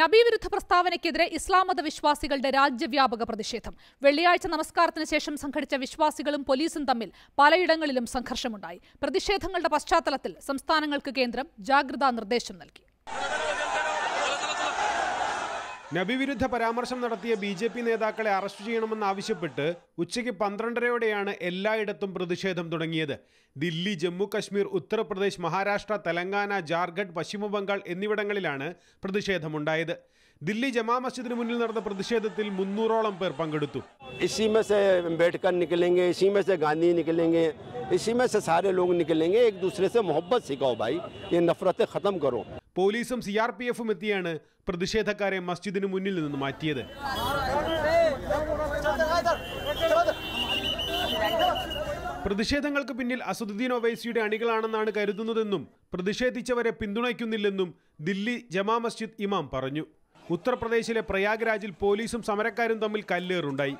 നബീവിരുദ്ധ പ്രസ്താവനയ്ക്കെതിരെ ഇസ്ലാമത വിശ്വാസികളുടെ രാജ്യവ്യാപക പ്രതിഷേധം വെള്ളിയാഴ്ച നമസ്കാരത്തിന് ശേഷം സംഘടിച്ച വിശ്വാസികളും പോലീസും തമ്മിൽ പലയിടങ്ങളിലും സംഘർഷമുണ്ടായി പ്രതിഷേധങ്ങളുടെ പശ്ചാത്തലത്തിൽ സംസ്ഥാനങ്ങൾക്ക് കേന്ദ്രം ജാഗ്രതാ നിർദ്ദേശം നൽകി നബിവിരുദ്ധ പരാമർശം നടത്തിയ ബി ജെ പി നേതാക്കളെ അറസ്റ്റ് ചെയ്യണമെന്നാവശ്യപ്പെട്ട് ഉച്ചയ്ക്ക് പന്ത്രണ്ടരയോടെയാണ് എല്ലായിടത്തും പ്രതിഷേധം തുടങ്ങിയത് ദില്ലി ജമ്മു കശ്മീർ ഉത്തർപ്രദേശ് മഹാരാഷ്ട്ര തെലങ്കാന ജാർഖണ്ഡ് പശ്ചിമബംഗാൾ എന്നിവിടങ്ങളിലാണ് പ്രതിഷേധമുണ്ടായത് ദില്ലി ജമാ മസ്ജിദിന് മുന്നിൽ നടന്ന പ്രതിഷേധത്തിൽ മുന്നൂറോളം പേർ പങ്കെടുത്തു ഗാന്ധി ഇസി സാരേ പോലീസും സി ആർ പി എഫും എത്തിയാണ് പ്രതിഷേധക്കാരെ മസ്ജിദിന് മുന്നിൽ നിന്ന് മാറ്റിയത് പ്രതിഷേധങ്ങൾക്ക് പിന്നിൽ അസദുദ്ദീൻ ഒവൈസിയുടെ അണികളാണെന്നാണ് കരുതുന്നതെന്നും പ്രതിഷേധിച്ചവരെ പിന്തുണയ്ക്കുന്നില്ലെന്നും ദില്ലി ജമാ മസ്ജിദ് ഇമാം പറഞ്ഞു ഉത്തർപ്രദേശിലെ പ്രയാഗ്രാജിൽ പോലീസും സമരക്കാരും തമ്മിൽ കല്ലേറുണ്ടായി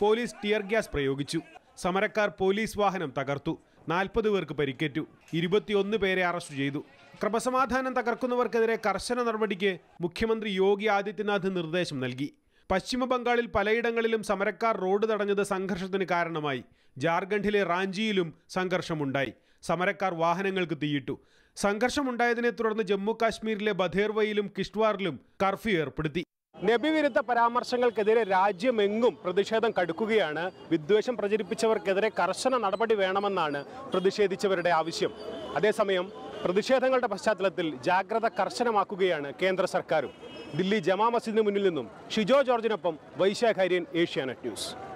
പോലീസ് ടിയർ ഗ്യാസ് പ്രയോഗിച്ചു സമരക്കാർ പോലീസ് വാഹനം തകർത്തു നാൽപ്പത് പേർക്ക് പരിക്കേറ്റു ഇരുപത്തിയൊന്ന് പേരെ അറസ്റ്റ് ചെയ്തു ക്രമസമാധാനം തകർക്കുന്നവർക്കെതിരെ കർശന നടപടിക്ക് മുഖ്യമന്ത്രി യോഗി ആദിത്യനാഥ് നിർദ്ദേശം നൽകി പശ്ചിമ ബംഗാളിൽ പലയിടങ്ങളിലും സമരക്കാർ റോഡ് തടഞ്ഞത് സംഘർഷത്തിന് കാരണമായി ജാർഖണ്ഡിലെ റാഞ്ചിയിലും സംഘർഷമുണ്ടായി സമരക്കാർ വാഹനങ്ങൾക്ക് തീയിട്ടു സംഘർഷമുണ്ടായതിനെ തുടർന്ന് ജമ്മു കാശ്മീരിലെ ബധേർവയിലും കിഷ്വാറിലും കർഫ്യൂ ഏർപ്പെടുത്തി നബിവിരുദ്ധ പരാമർശങ്ങൾക്കെതിരെ രാജ്യമെങ്ങും പ്രതിഷേധം കടുക്കുകയാണ് വിദ്വേഷം പ്രചരിപ്പിച്ചവർക്കെതിരെ കർശന നടപടി വേണമെന്നാണ് പ്രതിഷേധിച്ചവരുടെ ആവശ്യം അതേസമയം പ്രതിഷേധങ്ങളുടെ പശ്ചാത്തലത്തിൽ ജാഗ്രത കർശനമാക്കുകയാണ് കേന്ദ്ര സർക്കാരും ദില്ലി ജമാ മസ്ജിദിന് മുന്നിൽ നിന്നും ഷിജോ ജോർജിനൊപ്പം വൈശാഖാര്യൻ ഏഷ്യാനെറ്റ് ന്യൂസ്